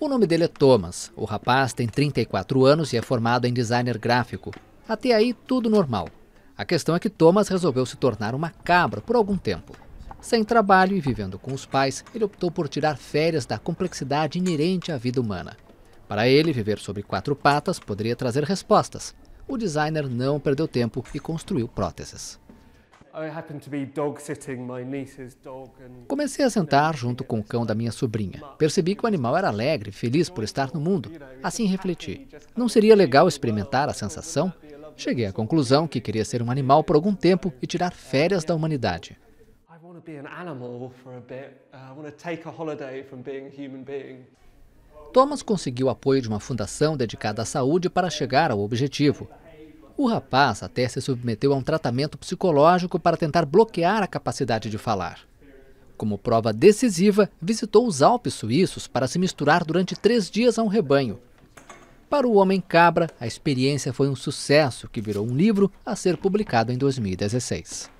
O nome dele é Thomas. O rapaz tem 34 anos e é formado em designer gráfico. Até aí, tudo normal. A questão é que Thomas resolveu se tornar uma cabra por algum tempo. Sem trabalho e vivendo com os pais, ele optou por tirar férias da complexidade inerente à vida humana. Para ele, viver sobre quatro patas poderia trazer respostas. O designer não perdeu tempo e construiu próteses. Comecei a sentar junto com o cão da minha sobrinha. Percebi que o animal era alegre, feliz por estar no mundo. Assim refleti. Não seria legal experimentar a sensação? Cheguei à conclusão que queria ser um animal por algum tempo e tirar férias da humanidade. Uh, Thomas conseguiu apoio de uma fundação dedicada à saúde para chegar ao objetivo. O rapaz até se submeteu a um tratamento psicológico para tentar bloquear a capacidade de falar. Como prova decisiva, visitou os Alpes suíços para se misturar durante três dias a um rebanho. Para o Homem Cabra, a experiência foi um sucesso que virou um livro a ser publicado em 2016.